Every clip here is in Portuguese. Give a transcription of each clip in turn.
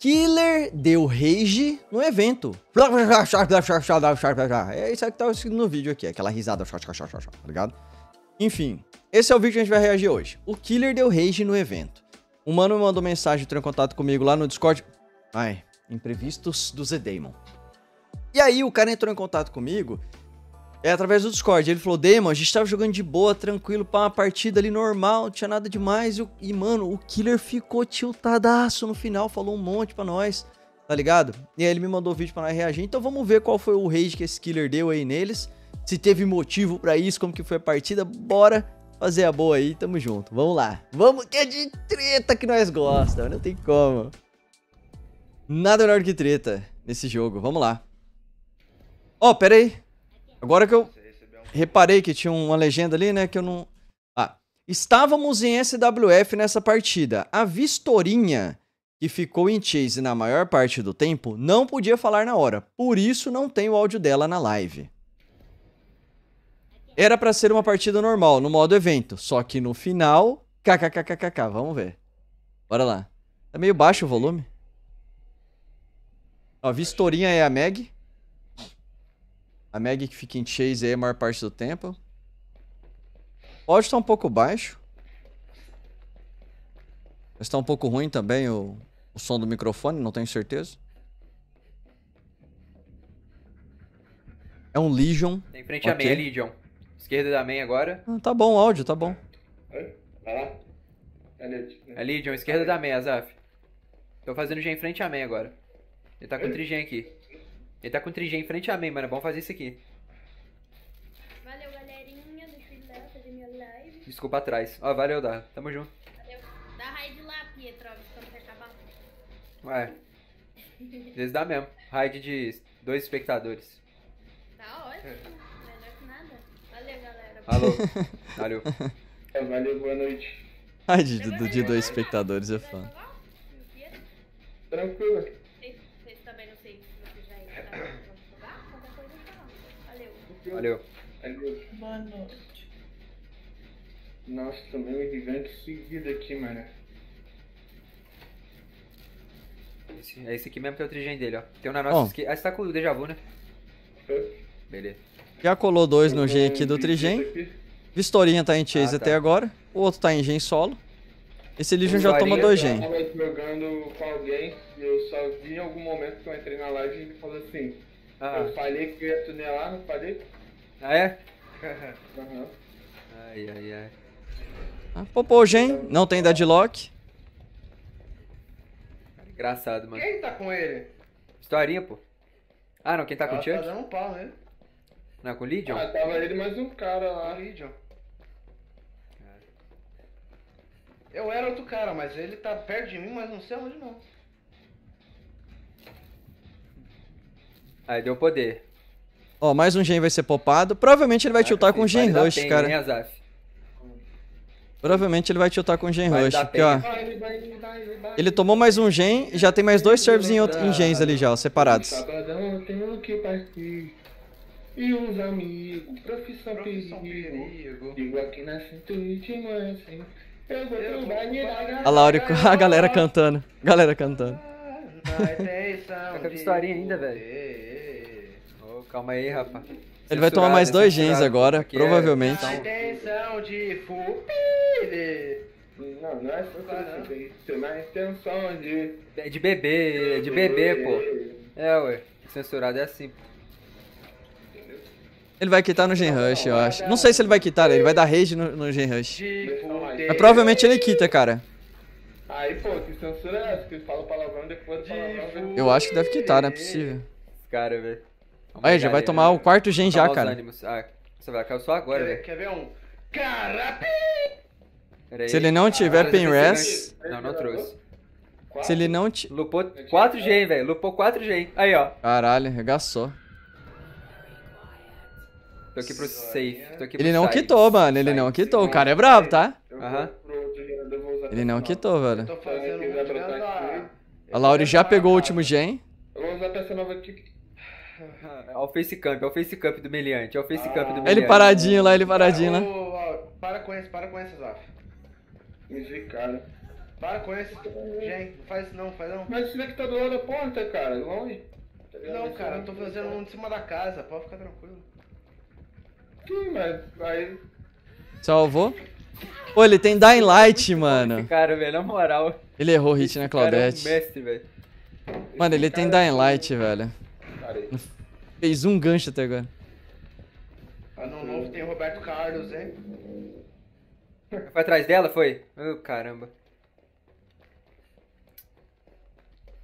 Killer deu rage no evento. É isso aí que tá escrito no vídeo aqui, aquela risada, tá ligado? Enfim, esse é o vídeo que a gente vai reagir hoje. O Killer deu rage no evento. O mano me mandou mensagem, entrou em contato comigo lá no Discord. Ai, imprevistos do Zedemon. E aí o cara entrou em contato comigo é através do Discord. Ele falou: Demon, a gente tava jogando de boa, tranquilo, pra uma partida ali normal, não tinha nada demais. E, e, mano, o killer ficou tiltadaço no final, falou um monte pra nós, tá ligado? E aí ele me mandou o vídeo pra nós reagir. Então vamos ver qual foi o rage que esse killer deu aí neles. Se teve motivo para isso, como que foi a partida. Bora fazer a boa aí, tamo junto. Vamos lá. Vamos que é de treta que nós gosta, não tem como. Nada melhor que treta nesse jogo, vamos lá. Ó, oh, pera aí. Agora que eu reparei que tinha uma legenda ali, né? Que eu não. Ah. Estávamos em SWF nessa partida. A Vistorinha, que ficou em Chase na maior parte do tempo, não podia falar na hora. Por isso não tem o áudio dela na live. Era para ser uma partida normal, no modo evento. Só que no final. KKKKK. Vamos ver. Bora lá. Tá meio baixo o volume. Ó, a Vistorinha é a Meg. A Meg que fica em chase aí a maior parte do tempo. Pode estar tá um pouco baixo. Está um pouco ruim também o, o som do microfone, não tenho certeza. É um Legion. Tem frente okay. a meia, é Legion. Esquerda da meia agora. Ah, tá bom o áudio, tá bom. Oi? Vai lá. É Legion. Né? É esquerda da meia, Zaf. Tô fazendo G em frente a meia agora. Ele tá com trigem aqui. Ele tá com o 3 em frente a mim, mano. É bom fazer isso aqui. Valeu, galerinha. Deixa eu ir lá fazer minha live. Desculpa atrás. Ó, valeu, Dá. Tamo junto. Valeu. Dá raid lá, Pietrovis, quando você acabar. Ué. Às vezes dá mesmo. Raid de dois espectadores. Tá ótimo. Melhor que nada. Valeu, galera. Alô. valeu. É, valeu, boa noite. Raid de, de dois espectadores é fã. Tá Tranquilo. Valeu. Valeu. Boa noite. Nossa, tomei um gigante seguido aqui, mano. Esse, é esse aqui mesmo que é o trigem dele, ó. Tem um na nossa Bom. esquerda. Ah, você tá com o déjà vu, né? Beleza. Já colou dois no G aqui do trigem. Vistorinha tá em chase ah, tá. até agora. O outro tá em gen solo. Esse Legion já toma dois gen. jogando com alguém só vi algum momento que eu entrei na live e ele falou assim: ah. Eu falei que eu ia tunelar, não falei? Ah, é? uhum. Ai, ai, ai. Ah, Popoja, hein? Não tem deadlock. Engraçado, mano. Quem tá com ele? Historinha, pô. Ah, não, quem tá Ela com o Chuck? Tá dando um pau, né? Não, com o Legion? Ah, tava ele mais um cara lá. Legion. Eu era outro cara, mas ele tá perto de mim, mas não sei onde não. Aí deu poder. Ó, mais um gen vai ser popado. Provavelmente ele vai Caraca, tiltar com gen rush, pena, cara. Hein, Provavelmente ele vai tiltar com gen vai rush, porque, ó. Ele tomou mais um gen, e já tem mais dois serves em, em gens ali já, ó, separados. E uns amigos, profissão, profissão perigo. Digo aqui na A Laura a galera cantando. Galera cantando. Fica com historinha ainda, velho. Calma aí, Rafa. Ele vai tomar mais dois gens agora, é provavelmente. É... de Não, não é de. É de bebê, é de bebê, pô. É, ué. Censurado é assim, pô. Ele vai quitar no Gen Rush, eu acho. Não sei se ele vai quitar, ele vai dar rage no, no Gen Rush. Mas provavelmente ele quita, cara. Aí, pô, que censura é essa? Que fala palavrão depois de palavrão. Né? Eu acho que deve quitar, não é possível. Cara, velho aí, já vai tomar o quarto gen tá já, cara. Ah, você vai acabar só agora, velho. Quer, ver um... Carapi! Se ele não ah, tiver ah, pen res... Não, não trouxe. Se ele não te... Lupou 4 gen, velho. Lupou 4 gen. Aí, ó. Caralho, arregaçou. Tô aqui pro safe. Tô aqui pro ele não side. quitou, mano. Ele não quitou. O cara é brabo, tá? Aham. Ele não quitou, velho. Tô fazendo A Lauri já pegou o último gen. Eu vou usar essa nova aqui Olha é o facecamp, olha é o facecamp do meliante, olha é o facecamp ah, do meliante. Ele paradinho lá, ele paradinho lá. para com esse, para com esse, Zaf. Esse cara. Para com esse. Gente, não faz isso não, faz não. Mas você vê que tá do lado da porta, cara, longe. Tá não, cara, eu tô tá fazendo um de cima da casa, pode ficar tranquilo. Sim, mas aí... Salvou? Pô, ele tem Dying Light, mano. Esse cara, velho, na moral. Ele errou o hit, né, Claudete? Cara é um mestre, velho. Mano, ele tem Dying Light, velho. Cara, Fez um gancho até agora. Ano ah, novo tem o Roberto Carlos, hein? Foi atrás dela, foi? Oh, caramba.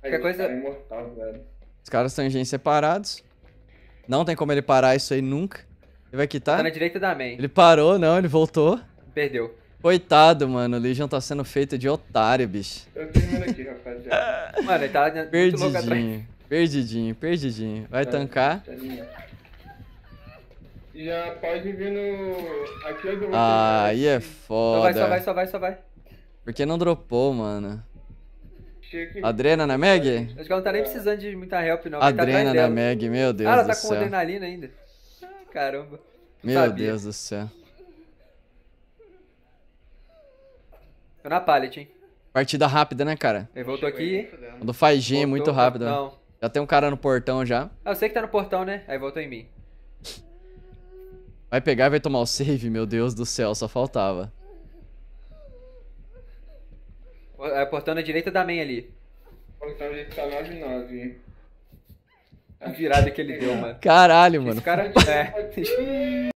Qualquer coisa. Cara tá é imortal, Os caras estão em gente separados. Não tem como ele parar isso aí nunca. Ele vai quitar? Tá na direita da main. Ele parou, não, ele voltou. Perdeu. Coitado, mano, o Legion tá sendo feito de otário, bicho. Eu termino aqui, rapaziada. mano, ele tá muito louco atrás. Perdidinho, perdidinho. Vai tá, tancar. Tá Já pode vir no. Aqui eu Ah, aí é foda. Só vai, só vai, só vai, só vai. Porque não dropou, mano. Adrena na Meg? Acho que ela não tá nem precisando de muita help, não. Tá Adrena tá na Meg, meu Deus. Ah, ela tá com adrenalina ainda. Ah, caramba. meu sabia. Deus do céu. Tô na pallet, hein? Partida rápida, né, cara? Ele voltou aqui. Quando faz G, é muito rápido. Né? Não. Já tem um cara no portão já. Ah, sei que tá no portão, né? Aí voltou em mim. Vai pegar e vai tomar o save, meu Deus do céu, só faltava. É o portão na direita da main ali. O portão tá 99. A virada que ele deu, mano. Caralho, mano. Esse cara é.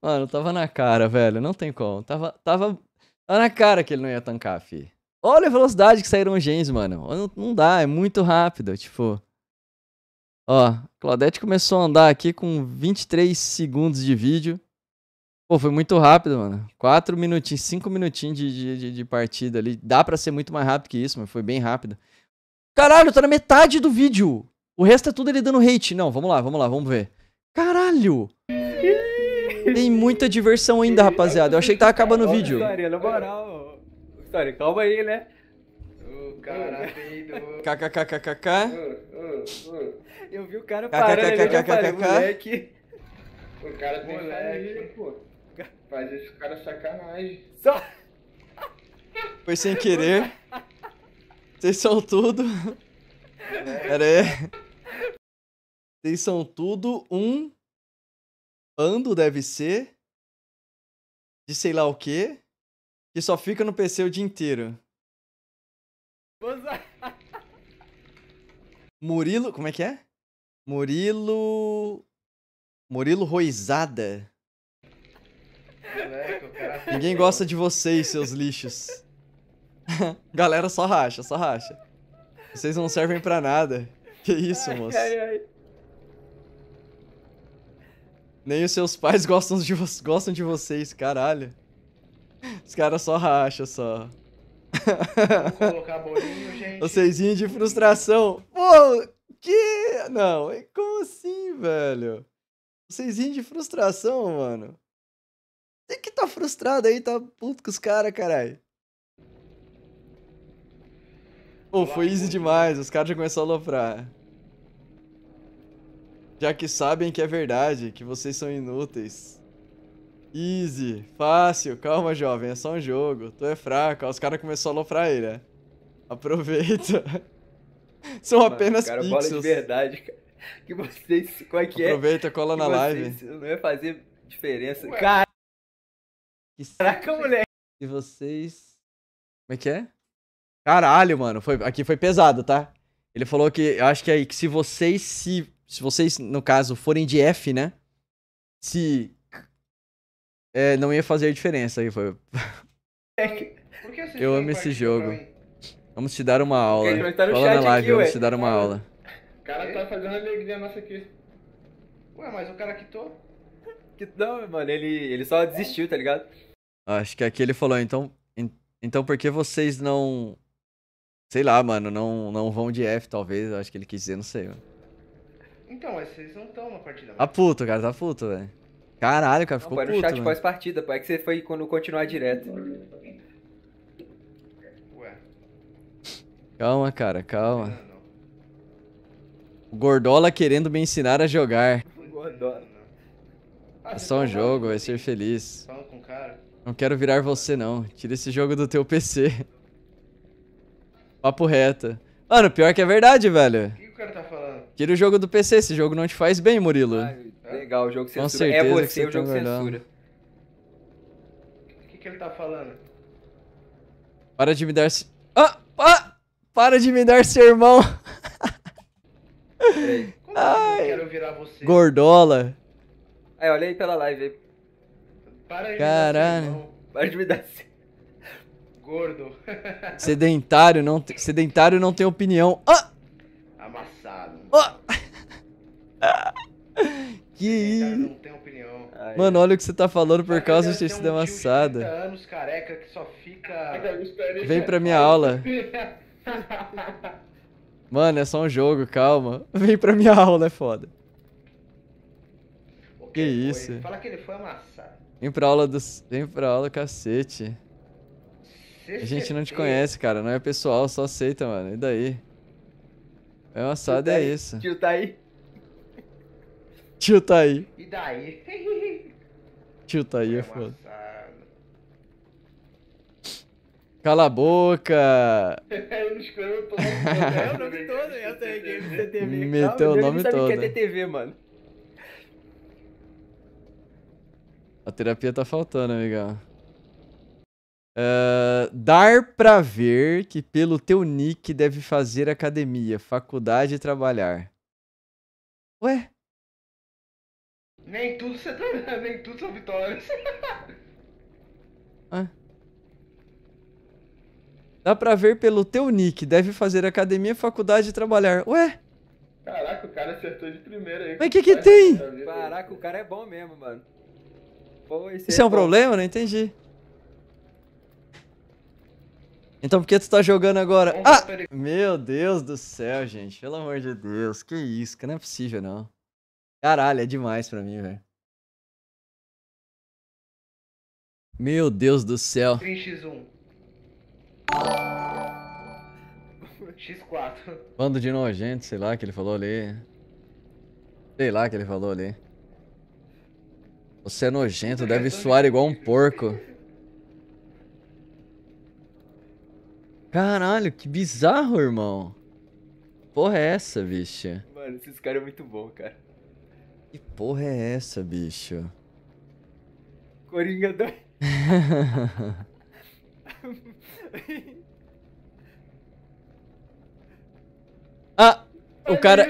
Mano, tava na cara, velho. Não tem como. Tava, tava, tava na cara que ele não ia tancar, fi. Olha a velocidade que saíram os gens, mano. Não, não dá, é muito rápido. Tipo, Ó, Claudete começou a andar aqui com 23 segundos de vídeo. Pô, foi muito rápido, mano. Quatro minutinhos, cinco minutinhos de, de, de partida ali. Dá para ser muito mais rápido que isso, mas foi bem rápido. Caralho, tá na metade do vídeo. O resto é tudo ele dando hate. Não, vamos lá, vamos lá, vamos ver. Caralho! Tem muita diversão ainda, rapaziada. Eu achei que tava acabando o vídeo. na moral. calma aí, né? KKKKK. Eu vi o cara parando ali, eu falei, moleque. O cara tem moleque, pô. Faz esse cara sacanagem. Só... Foi sem querer. Vocês são tudo. Pera aí. Vocês são tudo um ando deve ser, de sei lá o que, que só fica no PC o dia inteiro. Murilo, como é que é? Murilo. Murilo Roizada. Ninguém gosta de vocês, seus lixos. Galera, só racha, só racha. Vocês não servem pra nada. Que isso, ai, moço? Ai, ai. Nem os seus pais gostam de, vo gostam de vocês, caralho. Os caras só racham, só. Vamos colocar bolinho, gente. Vocês de frustração. Pô! quê? Não, como assim, velho? Vocês riem de frustração, mano. Você que tá frustrado aí, tá puto com os caras, caralho. Pô, foi easy demais, os caras já começaram a aloprar. Já que sabem que é verdade, que vocês são inúteis. Easy, fácil, calma jovem, é só um jogo. Tu é fraco, os caras começaram a aloprar ele, né? Aproveita. São Mano, apenas cara, pixels. bola de verdade, cara. Que vocês. Qual é que é? Aproveita, cola que na vocês, live. Não ia fazer diferença. Ué. Cara. Caraca, moleque. E vocês. Como é que é? Caralho, mano. Foi... Aqui foi pesado, tá? Ele falou que. Eu acho que é aí, que se vocês se. Se vocês, no caso, forem de F, né? Se. É, não ia fazer diferença aí. Foi. Por que eu amo esse jogo. Vamos te dar uma aula. Okay, tá Fala na live, aqui, vamos ué. te dar uma aula. O cara tá fazendo alegria nossa aqui. Ué, mas o cara quitou? Não, mano, ele, ele só desistiu, tá ligado? Ah, acho que aqui ele falou, então, então por que vocês não. Sei lá, mano, não, não vão de F, talvez. Acho que ele quis dizer, não sei, mano. Então, mas vocês não estão na partida. Tá puto, cara, tá puto, velho. Caralho, cara, ficou pai, puto. Não, no chat pós-partida, pô. é que você foi quando continuar direto. Calma, cara, calma. O Gordola querendo me ensinar a jogar. É só um jogo, vai ser feliz. Fala com o cara. Não quero virar você, não. Tira esse jogo do teu PC. Papo reto. Mano, pior que é verdade, velho. O que o cara tá falando? Tira o jogo do PC, esse jogo não te faz bem, Murilo. Ah, é legal, o jogo censura. Com é certeza é você, que você o jogo tá censura. O que, que ele tá falando? Para de me dar... Ah! Ah! Para de me dar sermão. Ai. Quero virar você. Gordola. Aí, olha aí pela live aí. Para aí. Caralho. Para de me dar sermão. Gordo. sedentário não, te... sedentário não tem opinião. Ah! Amassado. Ah! que Ai, Mano, olha o que você tá falando por causa de ter sido amassado. amassada. Anos, careca, fica... Vem pra minha aula. Mano, é só um jogo, calma. Vem pra minha aula, é foda. Que isso? Fala que ele foi amassado. Vem pra aula do. Vem pra aula, cacete. A gente não te conhece, cara. Não é pessoal, só aceita, mano. E daí? É amassado, é tá é isso. Tio tá aí. Tio tá aí. E daí? Tio tá aí, é foda. Cala a boca! Ele escreveu todo. É o nome todo, é essa é Games TTV. Meteu o nome todo. sabe o que é TTV, mano. A terapia tá faltando, amigão. Uh, dar pra ver que pelo teu nick deve fazer academia, faculdade e trabalhar. Ué? Nem tudo você tá... Nem tudo são vitórias. ah. Dá pra ver pelo teu nick. Deve fazer academia, faculdade e trabalhar. Ué? Caraca, o cara acertou de primeira aí. Mas o que que, tem? Caraca, o cara é bom mesmo, mano. Pô, Isso é, é um bom. problema? Não entendi. Então por que tu tá jogando agora? Bom, ah! Meu Deus do céu, gente. Pelo amor de Deus. Que isso, que não é possível, não. Caralho, é demais pra mim, velho. Meu Deus do céu. 3x1. X4. Bando de nojento, sei lá, que ele falou ali. Sei lá que ele falou ali. Você é nojento, deve suar igual um porco. Caralho, que bizarro, irmão. Porra é essa, bicho? Mano, esses caras é muito bons, cara. Que porra é essa, bicho? Coringa 2. Ah, o é cara...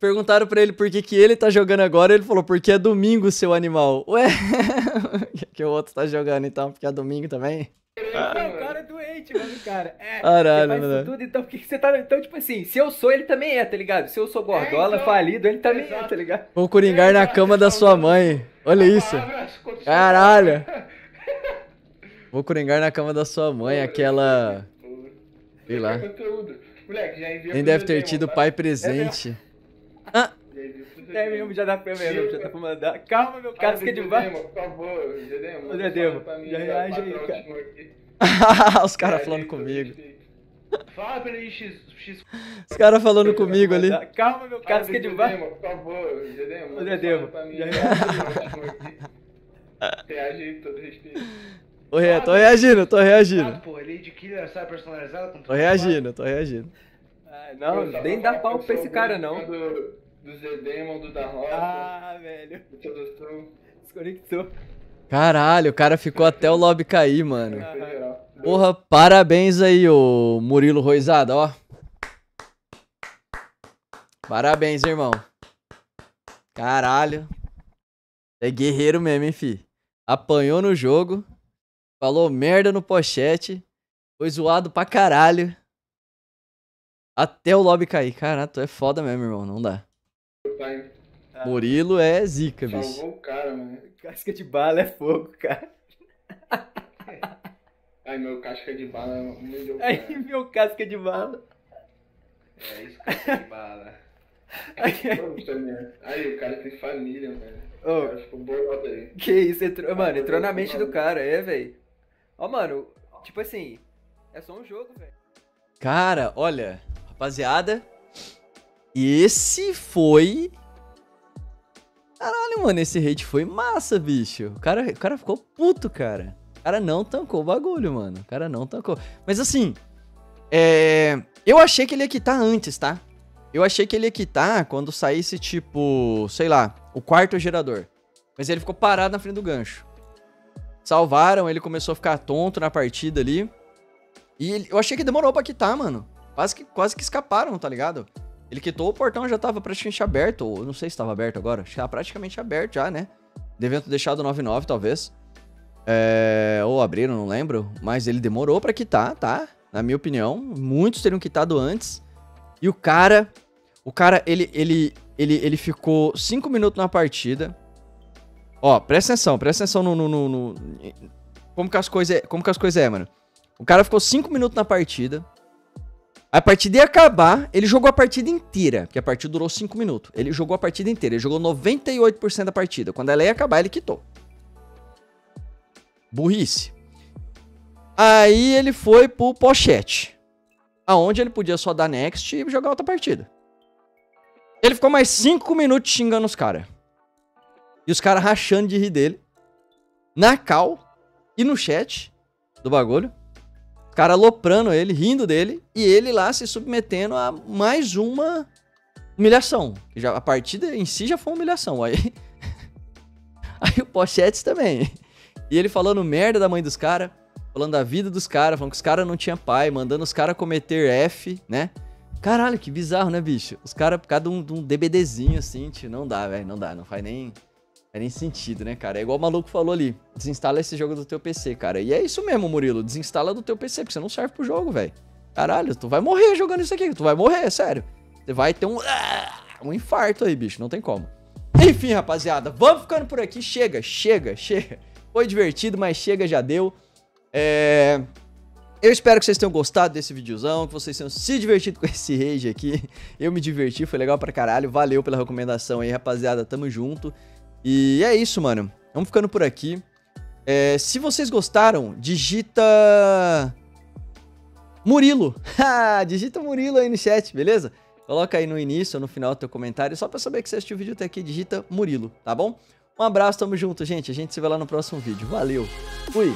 Perguntaram pra ele por que, que ele tá jogando agora, ele falou, porque é domingo, seu animal. Ué, que o outro tá jogando então, porque é domingo também? Ah, o cara é doente, mano, cara. É, Caralho, mano. tudo, então por que você tá... Então, tipo assim, se eu sou, ele também é, tá ligado? Se eu sou é, gordola, é, então, falido, ele também é, tá ligado? Vou coringar é, na cama da sua mãe. Olha ah, isso. Caralho. Vou coringar na cama da sua mãe, aquela. Sei lá. Moleque, Nem deve ter tido tá? pai presente. Ah! É mesmo, ah! É já dá pra ver, já dá pra mandar. Calma, meu cara, fica debaixo. Por favor, Gedemo. Gedemo, já reage aí, tá cara. Os caras é, falando comigo. Fala pra ele, X. Os caras falando comigo ali. Calma, meu cara, fica debaixo. Por favor, Gedemo. Gedemo, já reage aí. Reage aí, todo respeito. Tô, re, tô reagindo, tô reagindo. Ah, pô, ele com Tô reagindo, tô reagindo. Ah, não, pô, nem dá pau pra esse cara, não. Do, do Zedemon, do da Ah, velho. Do Desconectou. Caralho, o cara ficou até o lobby cair, mano. Porra, parabéns aí, ô Murilo Roisada, ó. Parabéns, irmão. Caralho. É guerreiro mesmo, hein, fi. Apanhou no jogo falou merda no pochete, foi zoado pra caralho. Até o lobby cair. Caralho, tu é foda mesmo, irmão. Não dá. Pai, tá. Murilo é zica, bicho. Salvou o cara, mano. Casca de bala é fogo, cara. Ai, meu casca de bala humilhou. É Ai, meu casca de bala. É isso, casca de bala. Aí né? o cara tem família, velho. Oh, ficou bolado aí. Que isso, entrou, mano, entrou na mente do cara, é, velho. Ó, mano, tipo assim, é só um jogo, velho. Cara, olha, rapaziada, esse foi. Caralho, mano, esse hate foi massa, bicho. O cara, o cara ficou puto, cara. O cara não tancou o bagulho, mano. O cara não tancou. Mas assim, é... eu achei que ele ia quitar antes, tá? Eu achei que ele ia quitar quando saísse, tipo, sei lá, o quarto gerador. Mas ele ficou parado na frente do gancho. Salvaram, ele começou a ficar tonto na partida ali. E ele, eu achei que demorou pra quitar, mano. Quase que, quase que escaparam, tá ligado? Ele quitou, o portão já tava praticamente aberto. Ou não sei se tava aberto agora. Acho que tava praticamente aberto já, né? Devia ter deixado 9-9, talvez. É, ou abriram, não lembro. Mas ele demorou pra quitar, tá? Na minha opinião. Muitos teriam quitado antes. E o cara. O cara, ele, ele, ele, ele ficou 5 minutos na partida. Ó, presta atenção, presta atenção no. no, no, no como que as coisas é, como que as coisas é, mano. O cara ficou 5 minutos na partida. A partida ia acabar, ele jogou a partida inteira, porque a partida durou 5 minutos. Ele jogou a partida inteira, ele jogou 98% da partida. Quando ela ia acabar, ele quitou. Burrice. Aí ele foi pro pochete, aonde ele podia só dar next e jogar outra partida. Ele ficou mais 5 minutos xingando os caras. E os caras rachando de rir dele. Na cal e no chat do bagulho. Os caras loprando ele, rindo dele. E ele lá se submetendo a mais uma humilhação. Que já, a partida em si já foi uma humilhação. Aí, aí o Pochetes também. E ele falando merda da mãe dos caras. Falando da vida dos caras. Falando que os caras não tinham pai. Mandando os caras cometer F, né? Caralho, que bizarro, né, bicho? Os caras, por causa de um, de um DBDzinho assim, tio, não dá, velho, não dá, não faz nem. É nem sentido, né, cara? É igual o maluco falou ali. Desinstala esse jogo do teu PC, cara. E é isso mesmo, Murilo. Desinstala do teu PC, porque você não serve pro jogo, velho. Caralho, tu vai morrer jogando isso aqui. Tu vai morrer, é sério. Você vai ter um... Ah, um infarto aí, bicho. Não tem como. Enfim, rapaziada. Vamos ficando por aqui. Chega, chega, chega. Foi divertido, mas chega, já deu. É... Eu espero que vocês tenham gostado desse videozão, que vocês tenham se divertido com esse rage aqui. Eu me diverti, foi legal pra caralho. Valeu pela recomendação aí, rapaziada. Tamo junto. E é isso, mano. Vamos ficando por aqui. É, se vocês gostaram, digita. Murilo. digita Murilo aí no chat, beleza? Coloca aí no início ou no final do teu comentário, só pra saber que você assistiu o vídeo até aqui, digita Murilo, tá bom? Um abraço, tamo junto, gente. A gente se vê lá no próximo vídeo. Valeu, fui!